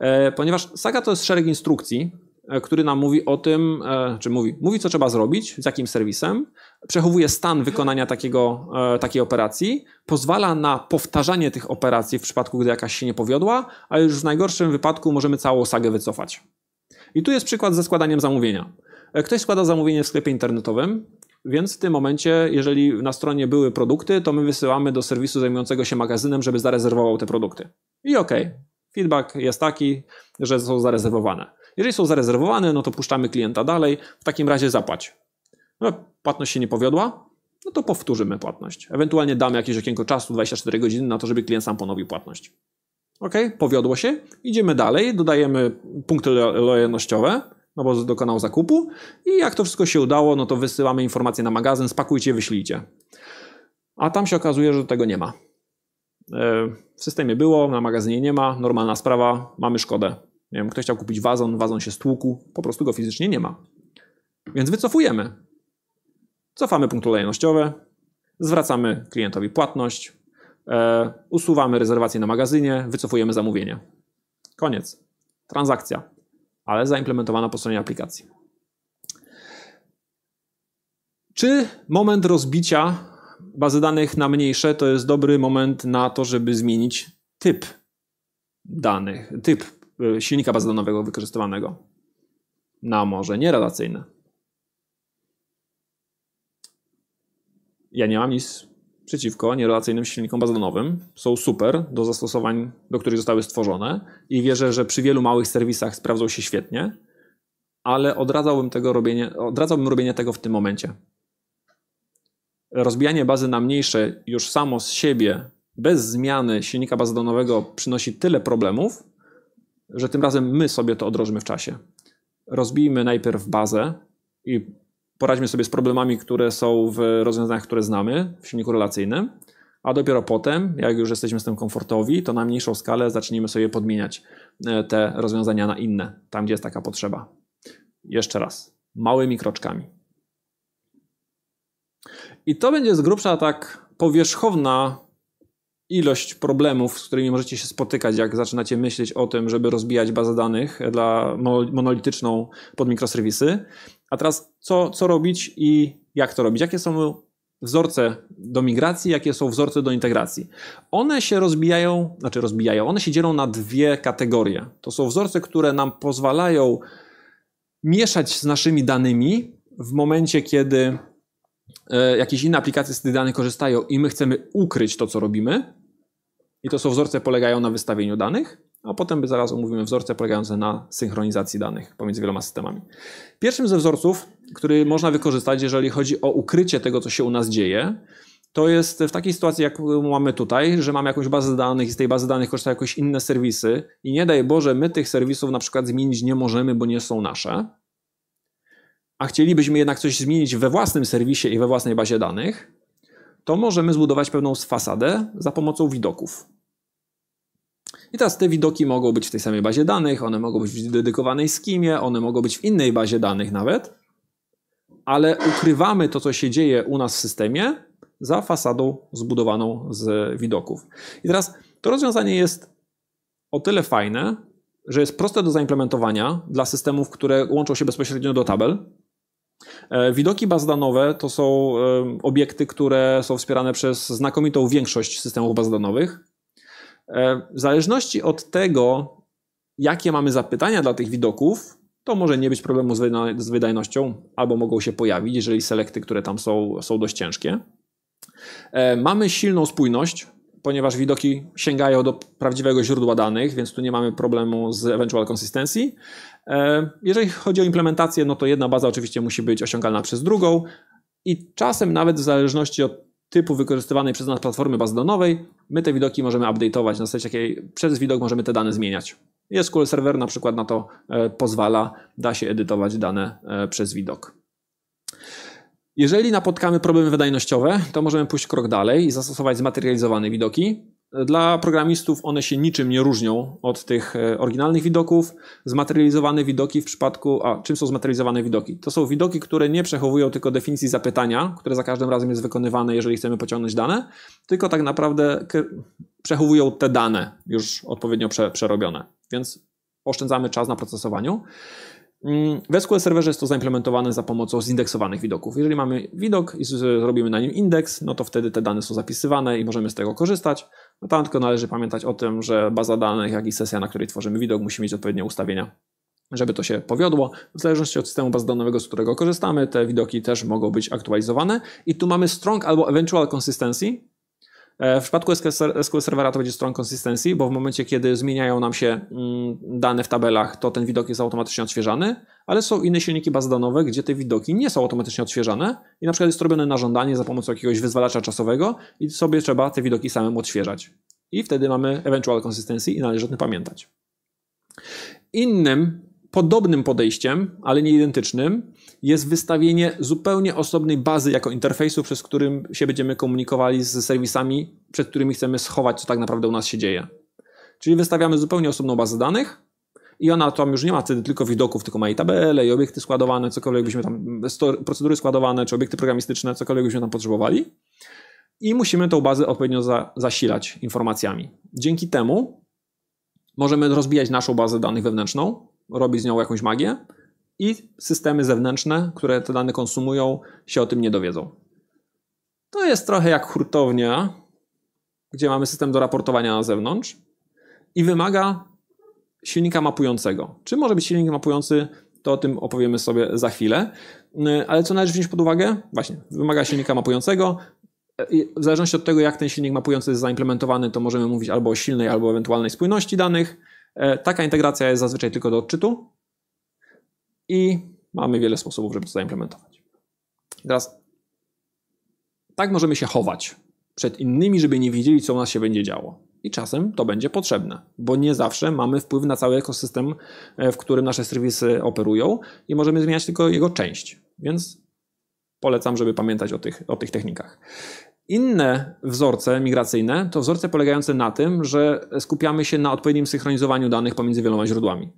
e, ponieważ Saga to jest szereg instrukcji, e, który nam mówi o tym, e, czy mówi, mówi co trzeba zrobić, z jakim serwisem, przechowuje stan wykonania takiego, takiej operacji, pozwala na powtarzanie tych operacji w przypadku, gdy jakaś się nie powiodła, a już w najgorszym wypadku możemy całą sagę wycofać. I tu jest przykład ze składaniem zamówienia. Ktoś składa zamówienie w sklepie internetowym, więc w tym momencie, jeżeli na stronie były produkty, to my wysyłamy do serwisu zajmującego się magazynem, żeby zarezerwował te produkty. I okej, okay, feedback jest taki, że są zarezerwowane. Jeżeli są zarezerwowane, no to puszczamy klienta dalej, w takim razie zapłać. No, płatność się nie powiodła, no to powtórzymy płatność. Ewentualnie damy jakieś okienko czasu, 24 godziny, na to, żeby klient sam ponowił płatność. Ok, powiodło się, idziemy dalej, dodajemy punkty lojalnościowe no bo dokonał zakupu i jak to wszystko się udało, no to wysyłamy informację na magazyn, spakujcie, wyślijcie. A tam się okazuje, że tego nie ma. E, w systemie było, na magazynie nie ma, normalna sprawa, mamy szkodę. Nie wiem, ktoś chciał kupić wazon, wazon się stłukł, po prostu go fizycznie nie ma. Więc wycofujemy. Cofamy punkt kolejnościowy, zwracamy klientowi płatność, e, usuwamy rezerwację na magazynie, wycofujemy zamówienie. Koniec. Transakcja ale zaimplementowana po stronie aplikacji. Czy moment rozbicia bazy danych na mniejsze to jest dobry moment na to, żeby zmienić typ danych, typ y, silnika bazodanowego wykorzystywanego na może nieradacyjne? Ja nie mam nic przeciwko nierelacyjnym silnikom bazonowym. Są super do zastosowań, do których zostały stworzone i wierzę, że przy wielu małych serwisach sprawdzą się świetnie, ale odradzałbym, tego robienie, odradzałbym robienie tego w tym momencie. Rozbijanie bazy na mniejsze już samo z siebie, bez zmiany silnika bazonowego przynosi tyle problemów, że tym razem my sobie to odrożmy w czasie. Rozbijmy najpierw bazę i poradźmy sobie z problemami, które są w rozwiązaniach, które znamy w silniku relacyjnym, a dopiero potem, jak już jesteśmy z tym komfortowi, to na mniejszą skalę zaczniemy sobie podmieniać e, te rozwiązania na inne, tam gdzie jest taka potrzeba. Jeszcze raz, małymi kroczkami. I to będzie z grubsza tak powierzchowna ilość problemów, z którymi możecie się spotykać, jak zaczynacie myśleć o tym, żeby rozbijać bazę danych dla monolityczną pod mikroserwisy. A teraz co, co robić i jak to robić? Jakie są wzorce do migracji, jakie są wzorce do integracji? One się rozbijają, znaczy rozbijają, one się dzielą na dwie kategorie. To są wzorce, które nam pozwalają mieszać z naszymi danymi w momencie, kiedy e, jakieś inne aplikacje z tych danych korzystają i my chcemy ukryć to, co robimy. I to są wzorce polegają na wystawieniu danych, a potem zaraz omówimy wzorce polegające na synchronizacji danych pomiędzy wieloma systemami. Pierwszym ze wzorców, który można wykorzystać, jeżeli chodzi o ukrycie tego, co się u nas dzieje, to jest w takiej sytuacji, jak mamy tutaj, że mamy jakąś bazę danych i z tej bazy danych korzystają jakieś inne serwisy i nie daj Boże, my tych serwisów na przykład zmienić nie możemy, bo nie są nasze, a chcielibyśmy jednak coś zmienić we własnym serwisie i we własnej bazie danych, to możemy zbudować pewną fasadę za pomocą widoków. I teraz te widoki mogą być w tej samej bazie danych, one mogą być w dedykowanej skimie, one mogą być w innej bazie danych nawet, ale ukrywamy to, co się dzieje u nas w systemie, za fasadą zbudowaną z widoków. I teraz to rozwiązanie jest o tyle fajne, że jest proste do zaimplementowania dla systemów, które łączą się bezpośrednio do tabel, E, widoki bazdanowe to są e, obiekty, które są wspierane przez znakomitą większość systemów bazdanowych. E, w zależności od tego, jakie mamy zapytania dla tych widoków, to może nie być problemu z wydajnością, albo mogą się pojawić, jeżeli selekty, które tam są, są dość ciężkie. Mamy silną spójność, ponieważ widoki sięgają do prawdziwego źródła danych, więc tu nie mamy problemu z eventual consistency. E, jeżeli chodzi o implementację, no to jedna baza oczywiście musi być osiągalna przez drugą i czasem nawet w zależności od typu wykorzystywanej przez nas platformy bazdanowej, my te widoki możemy update'ować, na zasadzie takiej przez widok możemy te dane zmieniać. SQL Server na przykład na to e, pozwala, da się edytować dane e, przez widok. Jeżeli napotkamy problemy wydajnościowe, to możemy pójść krok dalej i zastosować zmaterializowane widoki. Dla programistów one się niczym nie różnią od tych e, oryginalnych widoków. Zmaterializowane widoki w przypadku. A czym są zmaterializowane widoki? To są widoki, które nie przechowują tylko definicji zapytania, które za każdym razem jest wykonywane, jeżeli chcemy pociągnąć dane, tylko tak naprawdę przechowują te dane już odpowiednio przerobione. Więc oszczędzamy czas na procesowaniu. Mm, w SQL Serverze jest to zaimplementowane za pomocą zindeksowanych widoków. Jeżeli mamy widok i zrobimy na nim indeks, no to wtedy te dane są zapisywane i możemy z tego korzystać. Natomiast no tylko należy pamiętać o tym, że baza danych, jak i sesja, na której tworzymy widok, musi mieć odpowiednie ustawienia, żeby to się powiodło. W zależności od systemu baz danowego, z którego korzystamy, te widoki też mogą być aktualizowane. I tu mamy strong albo eventual consistency, E, w przypadku SQL Servera to będzie strong consistency, bo w momencie, kiedy zmieniają nam się mm, dane w tabelach, to ten widok jest automatycznie odświeżany, ale są inne silniki baz danych, gdzie te widoki nie są automatycznie odświeżane i na przykład jest robione na żądanie za pomocą jakiegoś wyzwalacza czasowego i sobie trzeba te widoki samemu odświeżać. I wtedy mamy eventual consistency i należy o tym pamiętać. Innym Podobnym podejściem, ale nie identycznym, jest wystawienie zupełnie osobnej bazy jako interfejsu, przez którym się będziemy komunikowali z serwisami, przed którymi chcemy schować, co tak naprawdę u nas się dzieje. Czyli wystawiamy zupełnie osobną bazę danych i ona tam już nie ma wtedy tylko widoków, tylko ma i tabele, i obiekty składowane, cokolwiek byśmy tam, procedury składowane, czy obiekty programistyczne, cokolwiek byśmy tam potrzebowali. I musimy tą bazę odpowiednio za, zasilać informacjami. Dzięki temu możemy rozbijać naszą bazę danych wewnętrzną, robi z nią jakąś magię i systemy zewnętrzne, które te dane konsumują, się o tym nie dowiedzą. To jest trochę jak hurtownia, gdzie mamy system do raportowania na zewnątrz i wymaga silnika mapującego. Czy może być silnik mapujący, to o tym opowiemy sobie za chwilę. E, ale co należy wziąć pod uwagę? Właśnie, wymaga silnika mapującego. E, w zależności od tego, jak ten silnik mapujący jest zaimplementowany, to możemy mówić albo o silnej, albo ewentualnej spójności danych. E, taka integracja jest zazwyczaj tylko do odczytu i mamy wiele sposobów, żeby to zaimplementować. Teraz tak możemy się chować przed innymi, żeby nie wiedzieli, co u nas się będzie działo. I czasem to będzie potrzebne, bo nie zawsze mamy wpływ na cały ekosystem, e, w którym nasze serwisy operują i możemy zmieniać tylko jego część. Więc polecam, żeby pamiętać o tych, o tych technikach. Inne wzorce migracyjne to wzorce polegające na tym, że skupiamy się na odpowiednim synchronizowaniu danych pomiędzy wieloma źródłami.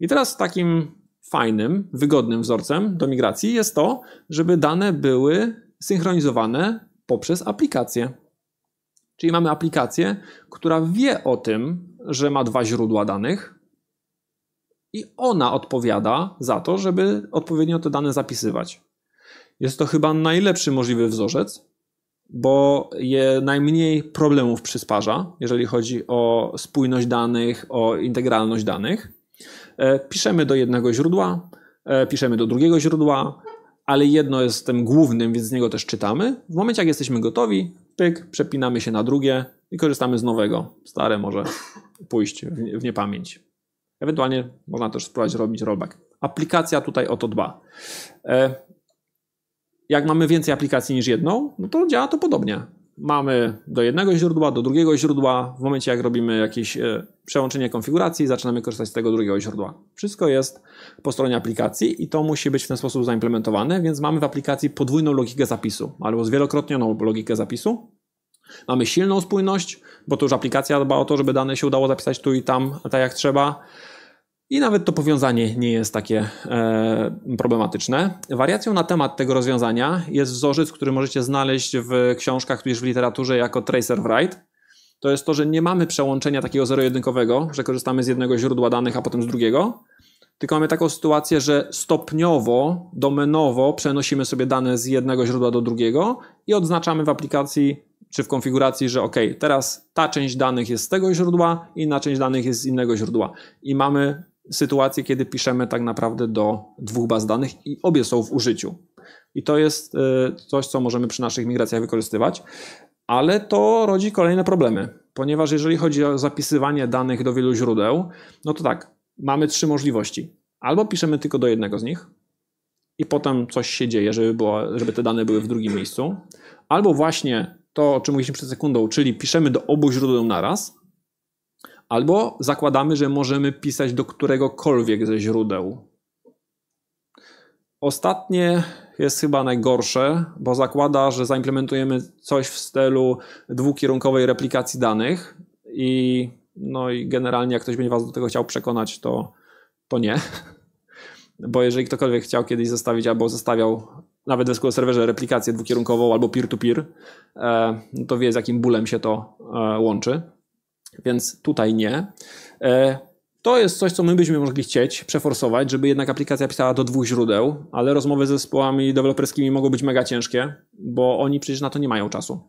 I teraz takim fajnym, wygodnym wzorcem do migracji jest to, żeby dane były synchronizowane poprzez aplikację. Czyli mamy aplikację, która wie o tym, że ma dwa źródła danych i ona odpowiada za to, żeby odpowiednio te dane zapisywać. Jest to chyba najlepszy możliwy wzorzec, bo je najmniej problemów przysparza, jeżeli chodzi o spójność danych, o integralność danych. E, piszemy do jednego źródła, e, piszemy do drugiego źródła, ale jedno jest tym głównym, więc z niego też czytamy. W momencie, jak jesteśmy gotowi, pyk, przepinamy się na drugie i korzystamy z nowego. Stare może pójść w niepamięć. Ewentualnie można też spróbować robić rollback. Aplikacja tutaj o to dba. E, jak mamy więcej aplikacji niż jedną, no to działa to podobnie. Mamy do jednego źródła, do drugiego źródła. W momencie, jak robimy jakieś e, przełączenie konfiguracji, zaczynamy korzystać z tego drugiego źródła. Wszystko jest po stronie aplikacji i to musi być w ten sposób zaimplementowane, więc mamy w aplikacji podwójną logikę zapisu albo zwielokrotnioną logikę zapisu. Mamy silną spójność, bo to już aplikacja dba o to, żeby dane się udało zapisać tu i tam, tak jak trzeba. I nawet to powiązanie nie jest takie e, problematyczne. Wariacją na temat tego rozwiązania jest wzorzec, który możecie znaleźć w książkach, tudzież w literaturze jako tracer write. To jest to, że nie mamy przełączenia takiego zero-jedynkowego, że korzystamy z jednego źródła danych, a potem z drugiego, tylko mamy taką sytuację, że stopniowo, domenowo przenosimy sobie dane z jednego źródła do drugiego i odznaczamy w aplikacji czy w konfiguracji, że ok, teraz ta część danych jest z tego źródła, inna część danych jest z innego źródła. I mamy sytuacje, kiedy piszemy tak naprawdę do dwóch baz danych i obie są w użyciu. I to jest y, coś, co możemy przy naszych migracjach wykorzystywać, ale to rodzi kolejne problemy, ponieważ jeżeli chodzi o zapisywanie danych do wielu źródeł, no to tak, mamy trzy możliwości. Albo piszemy tylko do jednego z nich i potem coś się dzieje, żeby, było, żeby te dane były w drugim miejscu, albo właśnie to, o czym mówiliśmy przed sekundą, czyli piszemy do obu źródeł naraz Albo zakładamy, że możemy pisać do któregokolwiek ze źródeł. Ostatnie jest chyba najgorsze, bo zakłada, że zaimplementujemy coś w stylu dwukierunkowej replikacji danych i no i generalnie jak ktoś będzie was do tego chciał przekonać, to, to nie. Bo jeżeli ktokolwiek chciał kiedyś zostawić albo zostawiał nawet w serwerze replikację dwukierunkową albo peer-to-peer, -peer, no to wie z jakim bólem się to e, łączy. Więc tutaj nie. E, to jest coś, co my byśmy mogli chcieć przeforsować, żeby jednak aplikacja pisała do dwóch źródeł, ale rozmowy ze zespołami deweloperskimi mogą być mega ciężkie, bo oni przecież na to nie mają czasu,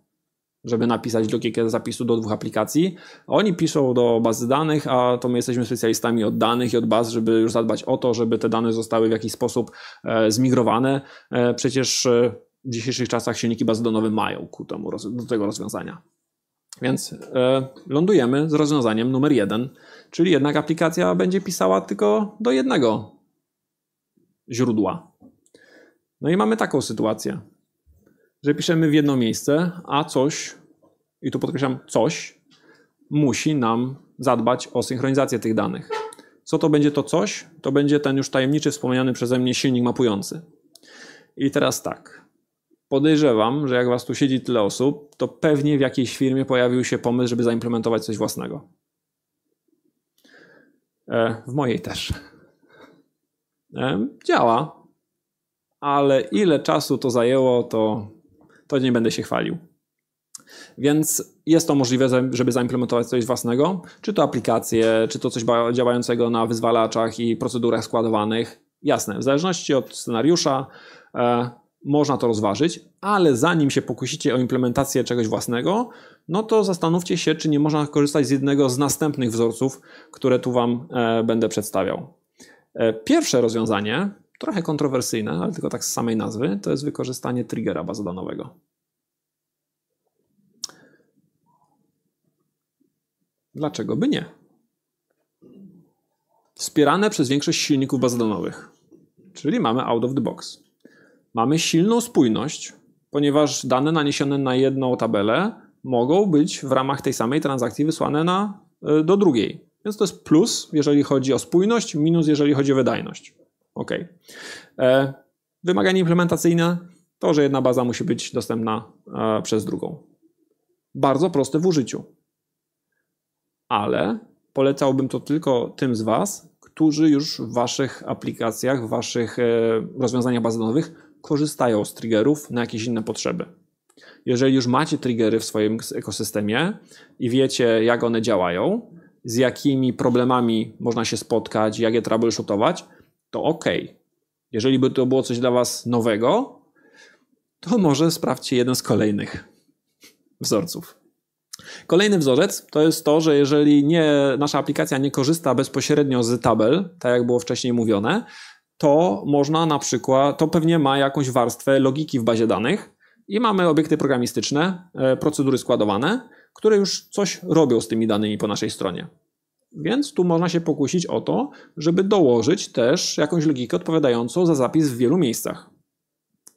żeby napisać logikę zapisu do dwóch aplikacji. Oni piszą do bazy danych, a to my jesteśmy specjalistami od danych i od baz, żeby już zadbać o to, żeby te dane zostały w jakiś sposób e, zmigrowane. E, przecież w dzisiejszych czasach silniki bazodonowe mają ku temu, do tego rozwiązania. Więc e, lądujemy z rozwiązaniem numer jeden, czyli jednak aplikacja będzie pisała tylko do jednego źródła. No i mamy taką sytuację, że piszemy w jedno miejsce, a coś, i tu podkreślam, coś musi nam zadbać o synchronizację tych danych. Co to będzie to coś? To będzie ten już tajemniczy, wspomniany przeze mnie silnik mapujący. I teraz tak podejrzewam, że jak was tu siedzi tyle osób, to pewnie w jakiejś firmie pojawił się pomysł, żeby zaimplementować coś własnego. E, w mojej też. E, działa, ale ile czasu to zajęło, to, to nie będę się chwalił. Więc jest to możliwe, żeby zaimplementować coś własnego, czy to aplikacje, czy to coś działającego na wyzwalaczach i procedurach składowanych. Jasne, w zależności od scenariusza e, można to rozważyć, ale zanim się pokusicie o implementację czegoś własnego, no to zastanówcie się, czy nie można korzystać z jednego z następnych wzorców, które tu Wam e, będę przedstawiał. E, pierwsze rozwiązanie, trochę kontrowersyjne, ale tylko tak z samej nazwy, to jest wykorzystanie triggera bazodanowego. Dlaczego by nie? Wspierane przez większość silników bazodanowych, czyli mamy out of the box mamy silną spójność, ponieważ dane naniesione na jedną tabelę mogą być w ramach tej samej transakcji wysłane na, e, do drugiej. Więc to jest plus, jeżeli chodzi o spójność, minus, jeżeli chodzi o wydajność. Ok. E, wymagania implementacyjne to, że jedna baza musi być dostępna e, przez drugą. Bardzo proste w użyciu. Ale polecałbym to tylko tym z Was, którzy już w Waszych aplikacjach, w Waszych rozwiązaniach bazowych korzystają z triggerów na jakieś inne potrzeby. Jeżeli już macie triggery w swoim ekosystemie i wiecie, jak one działają, z jakimi problemami można się spotkać, jak je troubleshootować, to ok. Jeżeli by to było coś dla Was nowego, to może sprawdźcie jeden z kolejnych wzorców. Kolejny wzorzec to jest to, że jeżeli nie, nasza aplikacja nie korzysta bezpośrednio z tabel, tak jak było wcześniej mówione, to można na przykład, to pewnie ma jakąś warstwę logiki w bazie danych i mamy obiekty programistyczne, e, procedury składowane, które już coś robią z tymi danymi po naszej stronie. Więc tu można się pokusić o to, żeby dołożyć też jakąś logikę odpowiadającą za zapis w wielu miejscach.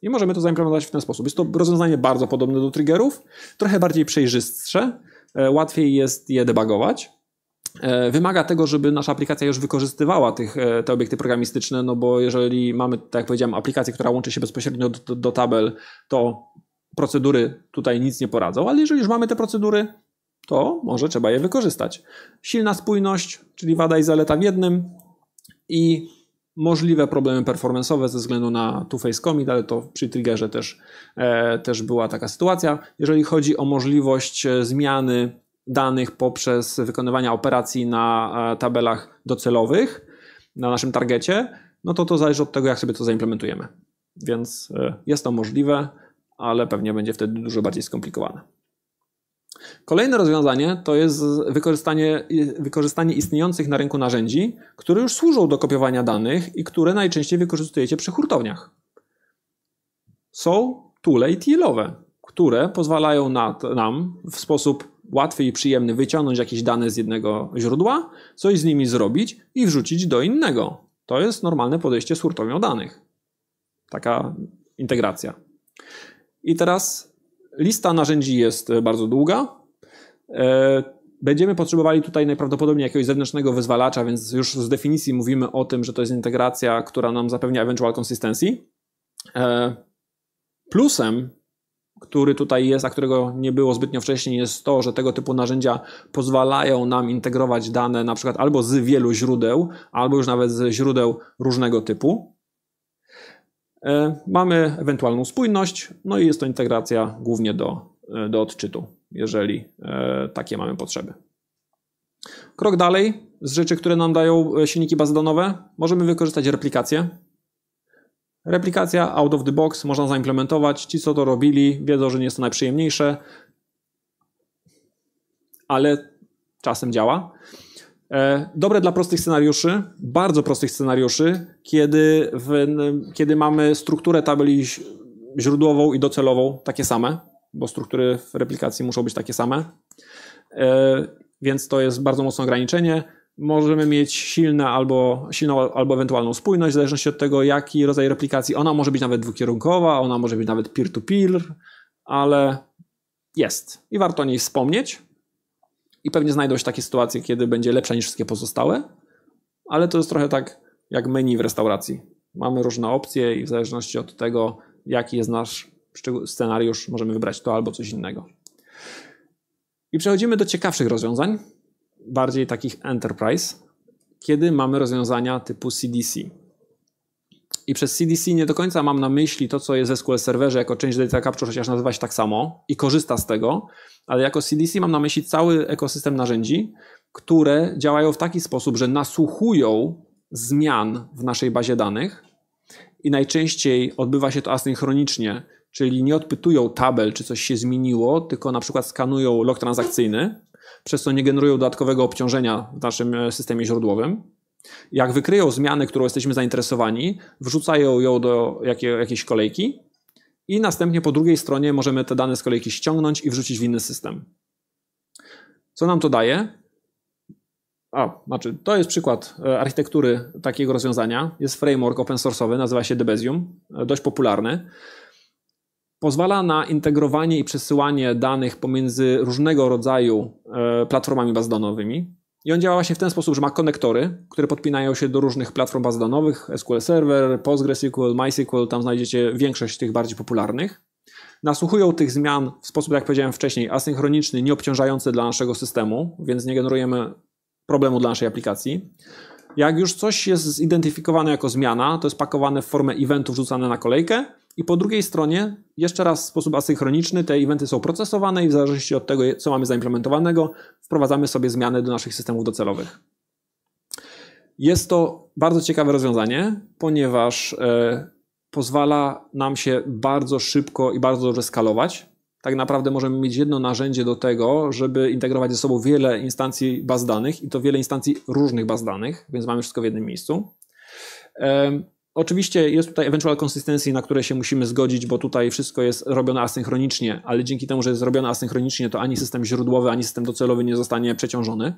I możemy to zaimplementować w ten sposób. Jest to rozwiązanie bardzo podobne do triggerów, trochę bardziej przejrzystsze, e, łatwiej jest je debugować, E, wymaga tego, żeby nasza aplikacja już wykorzystywała tych, e, te obiekty programistyczne, no bo jeżeli mamy, tak jak powiedziałem, aplikację, która łączy się bezpośrednio do, do tabel, to procedury tutaj nic nie poradzą, ale jeżeli już mamy te procedury, to może trzeba je wykorzystać. Silna spójność, czyli wada i zaleta w jednym i możliwe problemy performance'owe ze względu na two-face commit, ale to przy triggerze też, e, też była taka sytuacja. Jeżeli chodzi o możliwość e, zmiany danych poprzez wykonywanie operacji na e, tabelach docelowych na naszym targecie, no to to zależy od tego, jak sobie to zaimplementujemy. Więc e, jest to możliwe, ale pewnie będzie wtedy dużo bardziej skomplikowane. Kolejne rozwiązanie to jest wykorzystanie, wykorzystanie istniejących na rynku narzędzi, które już służą do kopiowania danych i które najczęściej wykorzystujecie przy hurtowniach. Są tule i owe które pozwalają nam w sposób łatwy i przyjemny wyciągnąć jakieś dane z jednego źródła, coś z nimi zrobić i wrzucić do innego. To jest normalne podejście z hurtownią danych. Taka integracja. I teraz lista narzędzi jest e, bardzo długa. E, będziemy potrzebowali tutaj najprawdopodobniej jakiegoś zewnętrznego wyzwalacza, więc już z definicji mówimy o tym, że to jest integracja, która nam zapewnia eventual consistency. E, plusem który tutaj jest, a którego nie było zbytnio wcześniej, jest to, że tego typu narzędzia pozwalają nam integrować dane na przykład albo z wielu źródeł, albo już nawet z źródeł różnego typu. E, mamy ewentualną spójność, no i jest to integracja głównie do, e, do odczytu, jeżeli e, takie mamy potrzeby. Krok dalej z rzeczy, które nam dają silniki bazodanowe, możemy wykorzystać replikację. Replikacja out of the box można zaimplementować. Ci, co to robili, wiedzą, że nie jest to najprzyjemniejsze, ale czasem działa. E, dobre dla prostych scenariuszy, bardzo prostych scenariuszy, kiedy, w, kiedy mamy strukturę tabeli źródłową i docelową takie same, bo struktury w replikacji muszą być takie same. E, więc to jest bardzo mocne ograniczenie możemy mieć silne albo, silną albo ewentualną spójność, w zależności od tego, jaki rodzaj replikacji. Ona może być nawet dwukierunkowa, ona może być nawet peer-to-peer, -peer, ale jest i warto o niej wspomnieć. I pewnie znajdą się takie sytuacje, kiedy będzie lepsza niż wszystkie pozostałe, ale to jest trochę tak jak menu w restauracji. Mamy różne opcje i w zależności od tego, jaki jest nasz scenariusz, możemy wybrać to albo coś innego. I przechodzimy do ciekawszych rozwiązań, bardziej takich enterprise, kiedy mamy rozwiązania typu CDC. I przez CDC nie do końca mam na myśli to, co jest w SQL serwerze jako część Data Capture, chociaż nazywa się tak samo i korzysta z tego, ale jako CDC mam na myśli cały ekosystem narzędzi, które działają w taki sposób, że nasłuchują zmian w naszej bazie danych i najczęściej odbywa się to asynchronicznie, czyli nie odpytują tabel, czy coś się zmieniło, tylko na przykład skanują log transakcyjny przez co nie generują dodatkowego obciążenia w naszym e, systemie źródłowym. Jak wykryją zmiany, którą jesteśmy zainteresowani, wrzucają ją do jakiejś kolejki i następnie po drugiej stronie możemy te dane z kolejki ściągnąć i wrzucić w inny system. Co nam to daje? O, znaczy, to jest przykład e, architektury takiego rozwiązania. Jest framework open source'owy, nazywa się Debezium, e, dość popularny. Pozwala na integrowanie i przesyłanie danych pomiędzy różnego rodzaju e, platformami bazdonowymi. I on działa właśnie w ten sposób, że ma konektory, które podpinają się do różnych platform bazdonowych, SQL Server, PostgreSQL, MySQL, tam znajdziecie większość tych bardziej popularnych. Nasłuchują tych zmian w sposób, jak powiedziałem wcześniej, asynchroniczny, nieobciążający dla naszego systemu, więc nie generujemy problemu dla naszej aplikacji. Jak już coś jest zidentyfikowane jako zmiana, to jest pakowane w formę eventu wrzucane na kolejkę i po drugiej stronie, jeszcze raz w sposób asynchroniczny, te eventy są procesowane i w zależności od tego, co mamy zaimplementowanego, wprowadzamy sobie zmiany do naszych systemów docelowych. Jest to bardzo ciekawe rozwiązanie, ponieważ e, pozwala nam się bardzo szybko i bardzo dobrze skalować. Tak naprawdę możemy mieć jedno narzędzie do tego, żeby integrować ze sobą wiele instancji baz danych i to wiele instancji różnych baz danych, więc mamy wszystko w jednym miejscu. E, Oczywiście jest tutaj eventual consistency, na które się musimy zgodzić, bo tutaj wszystko jest robione asynchronicznie, ale dzięki temu, że jest robione asynchronicznie, to ani system źródłowy, ani system docelowy nie zostanie przeciążony.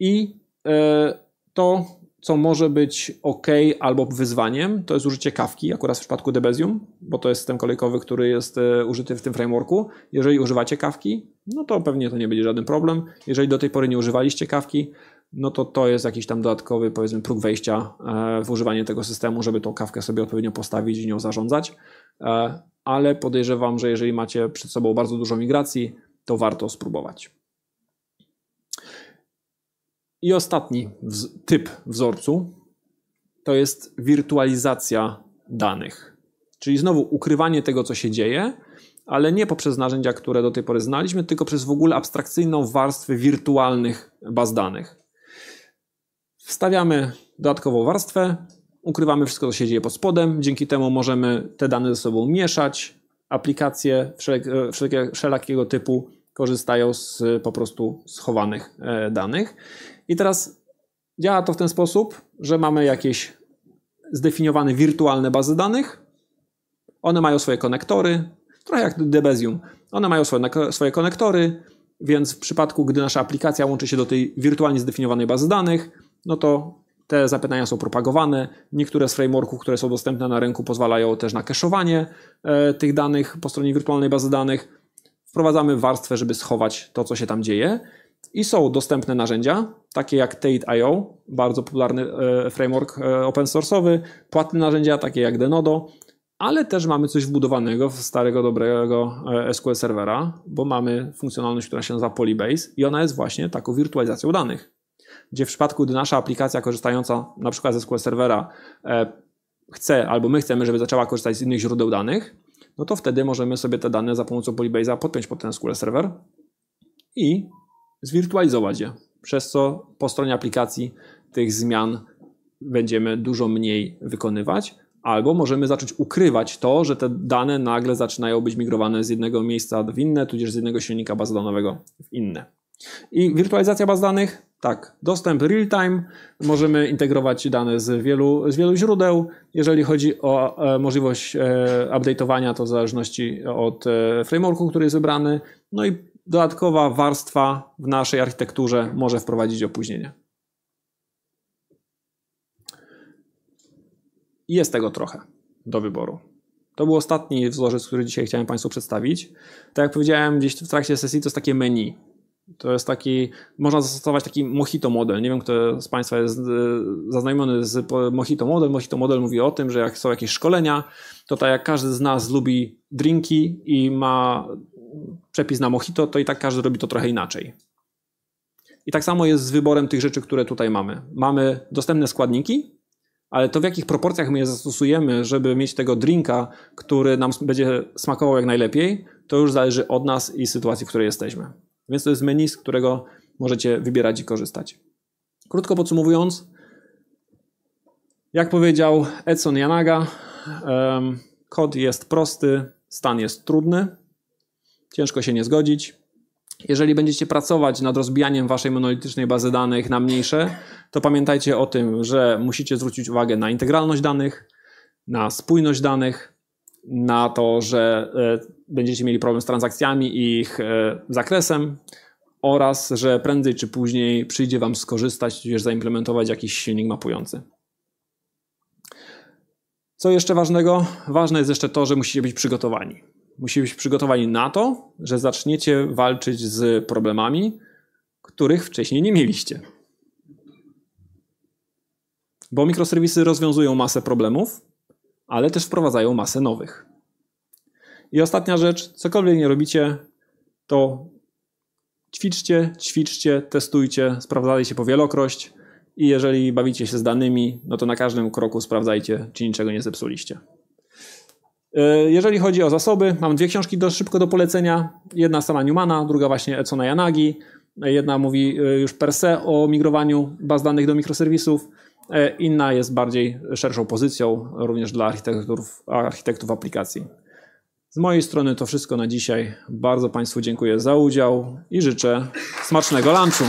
I e, to, co może być OK albo wyzwaniem, to jest użycie kawki, akurat w przypadku Debezium, bo to jest system kolejkowy, który jest e, użyty w tym frameworku. Jeżeli używacie kawki, no to pewnie to nie będzie żaden problem. Jeżeli do tej pory nie używaliście kawki, no to to jest jakiś tam dodatkowy, powiedzmy, próg wejścia e, w używanie tego systemu, żeby tą kawkę sobie odpowiednio postawić i nią zarządzać. E, ale podejrzewam, że jeżeli macie przed sobą bardzo dużo migracji, to warto spróbować. I ostatni typ wzorcu to jest wirtualizacja danych. Czyli znowu ukrywanie tego, co się dzieje, ale nie poprzez narzędzia, które do tej pory znaliśmy, tylko przez w ogóle abstrakcyjną warstwę wirtualnych baz danych. Wstawiamy dodatkową warstwę, ukrywamy wszystko, co się dzieje pod spodem. Dzięki temu możemy te dane ze sobą mieszać. Aplikacje wszelkiego wszelkie, wszelakiego typu korzystają z e, po prostu schowanych e, danych. I teraz działa to w ten sposób, że mamy jakieś zdefiniowane wirtualne bazy danych. One mają swoje konektory, trochę jak Debezium. One mają swoje, swoje konektory, więc w przypadku, gdy nasza aplikacja łączy się do tej wirtualnie zdefiniowanej bazy danych, no to te zapytania są propagowane. Niektóre z frameworków, które są dostępne na rynku, pozwalają też na cache'owanie e, tych danych po stronie wirtualnej bazy danych. Wprowadzamy warstwę, żeby schować to, co się tam dzieje. I są dostępne narzędzia, takie jak Tate.io, bardzo popularny e, framework e, open source'owy, płatne narzędzia, takie jak Denodo, ale też mamy coś wbudowanego w starego, dobrego SQL serwera, bo mamy funkcjonalność, która się nazywa Polybase i ona jest właśnie taką wirtualizacją danych gdzie w przypadku, gdy nasza aplikacja korzystająca na przykład ze SQL Servera e, chce albo my chcemy, żeby zaczęła korzystać z innych źródeł danych, no to wtedy możemy sobie te dane za pomocą Polybase'a podpiąć pod ten SQL Server i zwirtualizować je, przez co po stronie aplikacji tych zmian będziemy dużo mniej wykonywać, albo możemy zacząć ukrywać to, że te dane nagle zaczynają być migrowane z jednego miejsca w inne, tudzież z jednego silnika bazodanowego w inne. I wirtualizacja baz danych? Tak, dostęp real-time, możemy integrować dane z wielu, z wielu źródeł. Jeżeli chodzi o e, możliwość e, update'owania, to w zależności od e, frameworku, który jest wybrany. No i dodatkowa warstwa w naszej architekturze może wprowadzić opóźnienia. Jest tego trochę do wyboru. To był ostatni wzorzec, który dzisiaj chciałem Państwu przedstawić. Tak jak powiedziałem, gdzieś w trakcie sesji to jest takie menu to jest taki, można zastosować taki Mojito model. Nie wiem, kto z Państwa jest y, zaznajomiony z Mojito model. Mojito model mówi o tym, że jak są jakieś szkolenia, to tak jak każdy z nas lubi drinki i ma przepis na Mojito, to i tak każdy robi to trochę inaczej. I tak samo jest z wyborem tych rzeczy, które tutaj mamy. Mamy dostępne składniki, ale to w jakich proporcjach my je zastosujemy, żeby mieć tego drinka, który nam będzie smakował jak najlepiej, to już zależy od nas i sytuacji, w której jesteśmy. Więc to jest menu, z którego możecie wybierać i korzystać. Krótko podsumowując, jak powiedział Edson Janaga, kod jest prosty, stan jest trudny, ciężko się nie zgodzić. Jeżeli będziecie pracować nad rozbijaniem waszej monolitycznej bazy danych na mniejsze, to pamiętajcie o tym, że musicie zwrócić uwagę na integralność danych, na spójność danych, na to, że e, będziecie mieli problem z transakcjami i ich e, zakresem oraz, że prędzej czy później przyjdzie Wam skorzystać, tudzież zaimplementować jakiś silnik mapujący. Co jeszcze ważnego? Ważne jest jeszcze to, że musicie być przygotowani. Musicie być przygotowani na to, że zaczniecie walczyć z problemami, których wcześniej nie mieliście. Bo mikroserwisy rozwiązują masę problemów, ale też wprowadzają masę nowych. I ostatnia rzecz, cokolwiek nie robicie, to ćwiczcie, ćwiczcie, testujcie, sprawdzajcie po wielokrość i jeżeli bawicie się z danymi, no to na każdym kroku sprawdzajcie, czy niczego nie zepsuliście. E, jeżeli chodzi o zasoby, mam dwie książki do, szybko do polecenia. Jedna Sama Newmana, druga właśnie Econa Yanagi. Jedna mówi e, już per se o migrowaniu baz danych do mikroserwisów. E, inna jest bardziej szerszą pozycją, również dla architektów, architektów aplikacji. Z mojej strony to wszystko na dzisiaj. Bardzo Państwu dziękuję za udział i życzę smacznego lunchu.